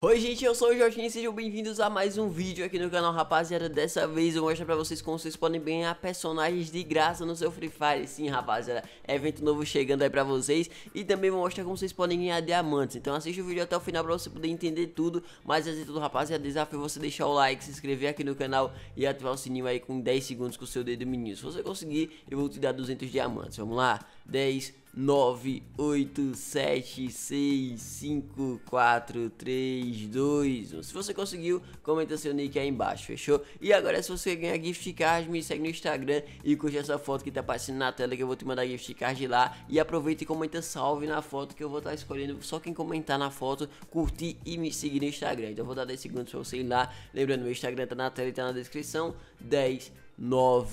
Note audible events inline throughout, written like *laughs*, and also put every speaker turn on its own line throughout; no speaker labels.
Oi gente, eu sou o Jorginho e sejam bem-vindos a mais um vídeo aqui no canal rapaziada Dessa vez eu vou mostrar pra vocês como vocês podem ganhar personagens de graça no seu Free Fire Sim rapaziada, evento novo chegando aí pra vocês E também vou mostrar como vocês podem ganhar diamantes Então assiste o vídeo até o final pra você poder entender tudo Mas antes de tudo rapaziada, desafio você deixar o like, se inscrever aqui no canal E ativar o sininho aí com 10 segundos com o seu dedo menino Se você conseguir, eu vou te dar 200 diamantes Vamos lá, 10, 987654321. Se você conseguiu, comenta seu nick aí embaixo, fechou? E agora, se você ganhar gift card, me segue no Instagram e curte essa foto que tá aparecendo na tela que eu vou te mandar gift card lá. E aproveita e comenta salve na foto que eu vou estar tá escolhendo só quem comentar na foto, curtir e me seguir no Instagram. Então, eu vou dar 10 segundos pra você ir lá. Lembrando, meu Instagram tá na tela e tá na descrição. 10 não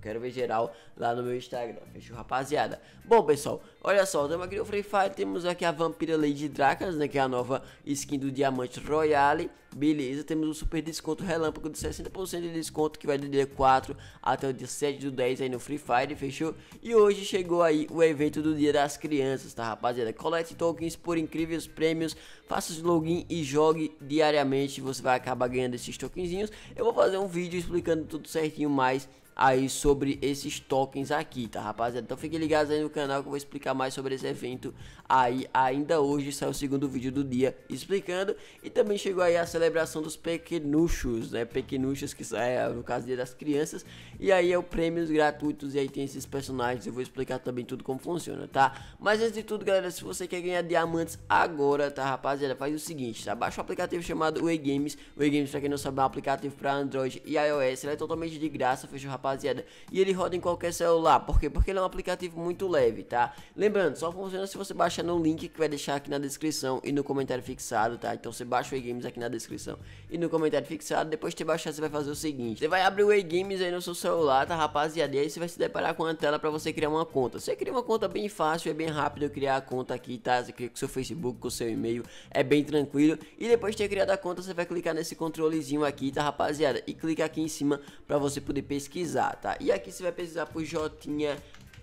Quero ver geral lá no meu Instagram. Fechou, rapaziada? Bom, pessoal, olha só, estamos aqui o Free Fire. Temos aqui a Vampira Lady Dracas, né? Que é a nova skin do Diamante Royale. Beleza, temos um super desconto relâmpago de 60% de desconto que vai do dia 4 até o dia 7 do 10 aí no Free Fire, fechou? E hoje chegou aí o evento do Dia das Crianças, tá rapaziada? Colete tokens por incríveis prêmios faça o login e jogue diariamente, você vai acabar ganhando esses tokenzinhos. Eu vou fazer um vídeo explicando tudo certinho mais aí sobre esses tokens aqui, tá rapaziada? Então fiquem ligados aí no canal que eu vou explicar mais sobre esse evento aí ainda hoje, saiu é o segundo vídeo do dia explicando e também chegou aí a celebração dos pequenuchos, né? Pequenuchos que é no caso dia das crianças e aí é o prêmios gratuitos e aí tem esses personagens, eu vou explicar também tudo como funciona, tá? Mas antes de tudo, galera, se você quer ganhar diamantes agora, tá rapaziada? Faz o seguinte, tá? Baixa o aplicativo chamado WeGames, WeGames pra quem não sabe é um aplicativo pra Android e iOS, ele é totalmente de graça, fechou rapaziada? rapaziada. E ele roda em qualquer celular, por quê? Porque ele é um aplicativo muito leve, tá? Lembrando, só funciona se você baixar no link que vai deixar aqui na descrição e no comentário fixado, tá? Então você baixa o eGames aqui na descrição e no comentário fixado, depois de ter baixado você vai fazer o seguinte, você vai abrir o eGames aí no seu celular, tá rapaziada? E aí você vai se deparar com a tela pra você criar uma conta. Você cria uma conta bem fácil, é bem rápido criar a conta aqui, tá? Você cria com o seu Facebook, com o seu e-mail, é bem tranquilo. E depois de ter criado a conta, você vai clicar nesse controlezinho aqui, tá rapaziada? E clica aqui em cima pra você poder pesquisar tá? E aqui você vai precisar por Jotinha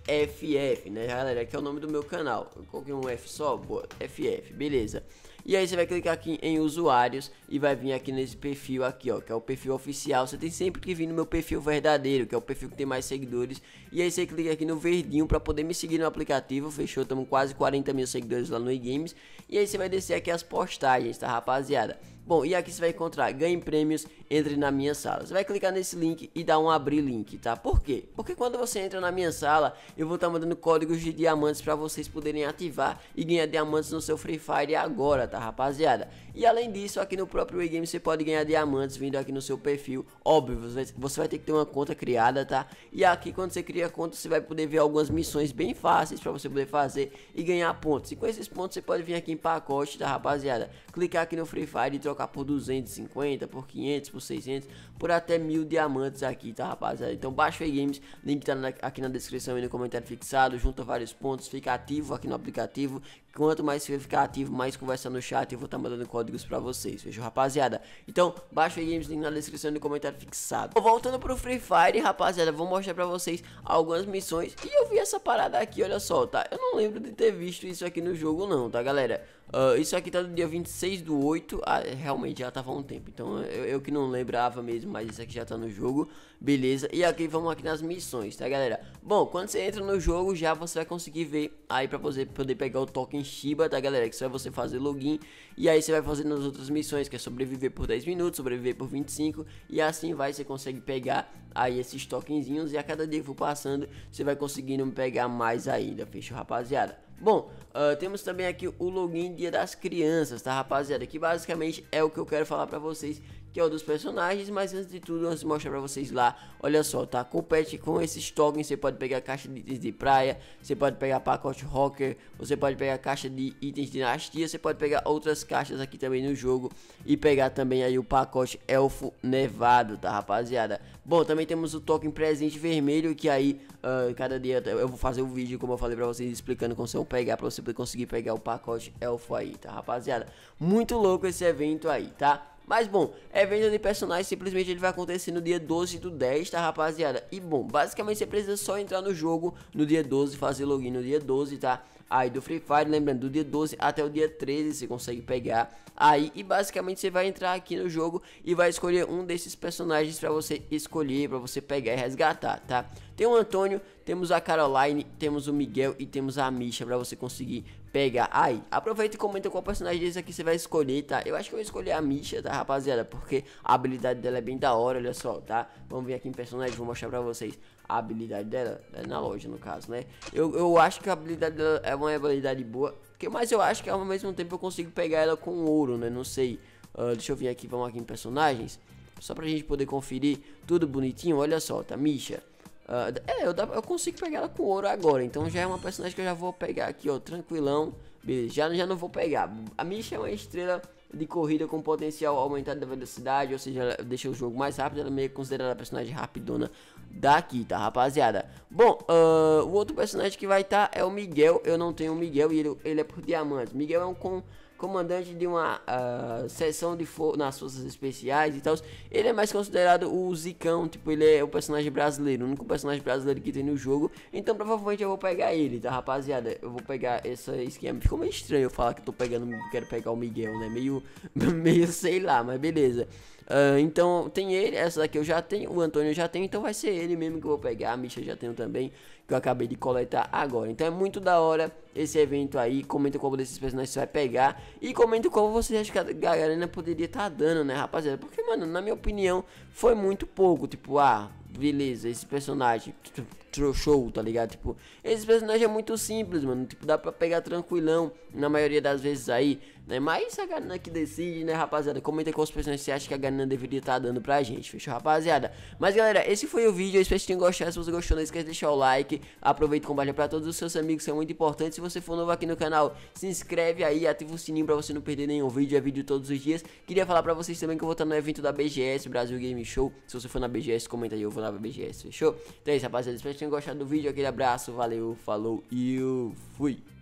FF, né, galera? Que é o nome do meu canal. Eu coloquei um F só, boa, FF, beleza. E aí você vai clicar aqui em usuários e vai vir aqui nesse perfil aqui, ó, que é o perfil oficial. Você tem sempre que vir no meu perfil verdadeiro, que é o perfil que tem mais seguidores. E aí você clica aqui no verdinho para poder me seguir no aplicativo, fechou? Estamos quase 40 mil seguidores lá no eGames. E aí você vai descer aqui as postagens, tá rapaziada? Bom, e aqui você vai encontrar ganhe prêmios, entre na minha sala. Você vai clicar nesse link e dar um abrir link, tá? Por quê? Porque quando você entra na minha sala, eu vou estar tá mandando códigos de diamantes para vocês poderem ativar e ganhar diamantes no seu Free Fire agora, tá? tá rapaziada? E além disso, aqui no próprio eGame você pode ganhar diamantes vindo aqui no seu perfil, óbvio, você vai ter que ter uma conta criada, tá? E aqui quando você cria a conta, você vai poder ver algumas missões bem fáceis pra você poder fazer e ganhar pontos. E com esses pontos você pode vir aqui em pacote, tá rapaziada? Clicar aqui no Free Fire e trocar por 250, por 500, por 600, por até mil diamantes aqui, tá rapaziada? Então baixa o games link tá na, aqui na descrição e no comentário fixado, junta vários pontos, fica ativo aqui no aplicativo. Quanto mais você ficar ativo, mais conversa no chat, eu vou estar tá mandando códigos pra vocês, fechou rapaziada? Então baixa o games link na descrição e no comentário fixado. Bom, voltando pro Free Fire, rapaziada, vou mostrar pra vocês algumas missões e eu vi essa parada aqui, olha só, tá? Eu não lembro de ter visto isso aqui no jogo não, tá galera? Uh, isso aqui tá do dia 26 do 8. Ah, realmente já tava um tempo. Então eu, eu, que não lembrava mesmo, mas isso aqui já tá no jogo. Beleza. E aqui vamos aqui nas missões, tá galera? Bom, quando você entra no jogo já você vai conseguir ver aí pra você poder pegar o token Shiba, tá galera? Que só é você fazer login. E aí você vai fazendo as outras missões, que é sobreviver por 10 minutos, sobreviver por 25. E assim vai, você consegue pegar aí esses tokenzinhos. E a cada dia que for passando, você vai conseguindo pegar mais ainda, fechou rapaziada? Bom, uh, temos também aqui o login dia das crianças, tá rapaziada? Que basicamente é o que eu quero falar pra vocês, que é o dos personagens, mas antes de tudo, antes de mostrar pra vocês lá, olha só, tá? Compete com esses tokens, você pode pegar caixa de itens de praia, você pode pegar pacote rocker, você pode pegar caixa de itens de dinastia, você pode pegar outras caixas aqui também no jogo e pegar também aí o pacote elfo nevado, tá rapaziada? Bom, também temos o token presente vermelho, que aí, uh, cada dia eu vou fazer um vídeo, como eu falei pra vocês, explicando como você pegar, pra você conseguir pegar o pacote elfo aí, tá rapaziada? Muito louco esse evento aí, tá? Mas bom, evento de personagens simplesmente ele vai acontecer no dia 12 do 10, tá rapaziada? E bom, basicamente você precisa só entrar no jogo no dia 12, fazer login no dia 12, tá? Aí do Free Fire, lembrando, do dia 12 até o dia 13 você consegue pegar aí e basicamente você vai entrar aqui no jogo e vai escolher um desses personagens para você escolher, para você pegar e resgatar, tá? Tem o Antônio, temos a Caroline, temos o Miguel e temos a Misha para você conseguir pegar aí. Aproveita e comenta qual personagem desse aqui você vai escolher, tá? Eu acho que eu vou escolher a Misha, tá, rapaziada? Porque a habilidade dela é bem da hora, olha só, tá? Vamos vir aqui em personagem, vou mostrar pra vocês a habilidade dela. É na loja, no caso, né? Eu, eu acho que a habilidade dela é uma habilidade boa. Que, mas eu acho que ao mesmo tempo eu consigo pegar ela com ouro, né? Não sei. Uh, deixa eu vir aqui, vamos aqui em personagens. Só pra gente poder conferir tudo bonitinho, olha só, tá? Misha. Uh, é, eu, eu, consigo pegar ela com ouro agora. Então já é uma personagem que eu já vou pegar aqui, ó, tranquilão. Beleza, já, já não vou pegar. A Misha é uma estrela de corrida com potencial aumentado da velocidade, ou seja, deixa o jogo mais rápido, ela é meio considerada a personagem rapidona daqui, tá, rapaziada? Bom, uh, o outro personagem que vai estar tá é o Miguel, eu não tenho o Miguel e ele, ele é por diamantes. Miguel é um com comandante de uma uh, seção de for nas forças especiais e tal. Ele é mais considerado o Zicão, tipo, ele é o personagem brasileiro, o único personagem brasileiro que tem no jogo. Então, provavelmente eu vou pegar ele, tá, rapaziada? Eu vou pegar esse esquema. Ficou meio estranho eu falar que eu tô pegando, quero pegar o Miguel, né? Meio, *laughs* meio sei lá, mas beleza. Uh, então tem ele, essa daqui eu já tenho, o Antônio eu já tenho, então vai ser ele mesmo que eu vou pegar. A Misha já tenho também, que eu acabei de coletar agora. Então é muito da hora esse evento aí. Comenta qual desses personagens você vai pegar. E comenta qual você acha que a galera poderia estar tá dando, né, rapaziada? Porque, mano, na minha opinião, foi muito pouco. Tipo, ah, beleza, esse personagem. Tipo, show, tá ligado? Tipo, esse personagem é muito simples, mano. Tipo, dá pra pegar tranquilão na maioria das vezes aí, né? Mas a Garena que decide, né, rapaziada? Comenta os personagens você acha que a Garena deveria estar tá dando pra gente, fechou, rapaziada? Mas, galera, esse foi o vídeo. Eu espero que tenham gostado. Se você gostou, não esquece de deixar o like. Aproveita e compartilha pra todos os seus amigos, isso é muito importante. Se você for novo aqui no canal, se inscreve aí, ativa o sininho pra você não perder nenhum vídeo. É vídeo todos os dias. Queria falar pra vocês também que eu vou estar no evento da BGS, Brasil Game Show. Se você for na BGS, comenta aí, eu vou lá pra BGS, fechou? Então é isso, rapaziada. Espero que tenham gostado do vídeo. Aquele abraço, valeu, falou e eu fui.